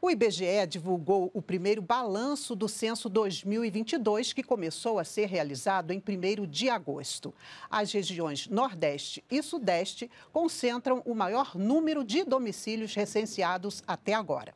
O IBGE divulgou o primeiro balanço do censo 2022, que começou a ser realizado em 1 de agosto. As regiões Nordeste e Sudeste concentram o maior número de domicílios recenseados até agora.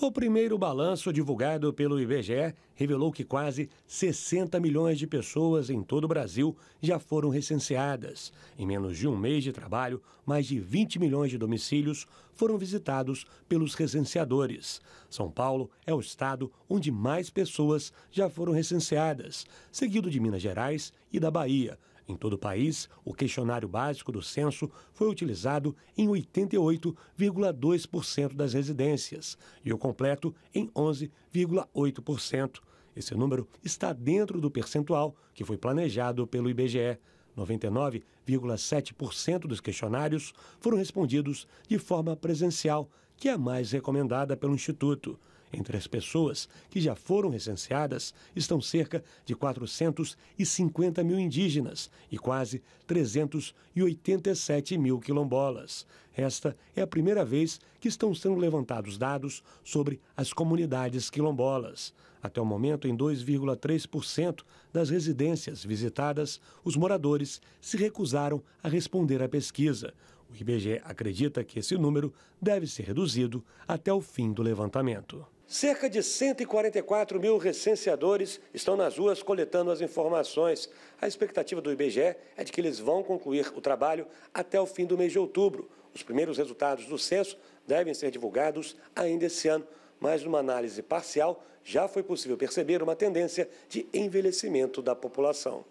O primeiro balanço divulgado pelo IBGE revelou que quase 60 milhões de pessoas em todo o Brasil já foram recenseadas. Em menos de um mês de trabalho, mais de 20 milhões de domicílios foram visitados pelos recenseadores. São Paulo é o estado onde mais pessoas já foram recenseadas, seguido de Minas Gerais e da Bahia, em todo o país, o questionário básico do censo foi utilizado em 88,2% das residências e o completo em 11,8%. Esse número está dentro do percentual que foi planejado pelo IBGE. 99,7% dos questionários foram respondidos de forma presencial, que é a mais recomendada pelo Instituto. Entre as pessoas que já foram recenseadas estão cerca de 450 mil indígenas e quase 387 mil quilombolas. Esta é a primeira vez que estão sendo levantados dados sobre as comunidades quilombolas. Até o momento, em 2,3% das residências visitadas, os moradores se recusaram a responder à pesquisa. O IBGE acredita que esse número deve ser reduzido até o fim do levantamento. Cerca de 144 mil recenseadores estão nas ruas coletando as informações. A expectativa do IBGE é de que eles vão concluir o trabalho até o fim do mês de outubro. Os primeiros resultados do censo devem ser divulgados ainda esse ano, mas numa análise parcial já foi possível perceber uma tendência de envelhecimento da população.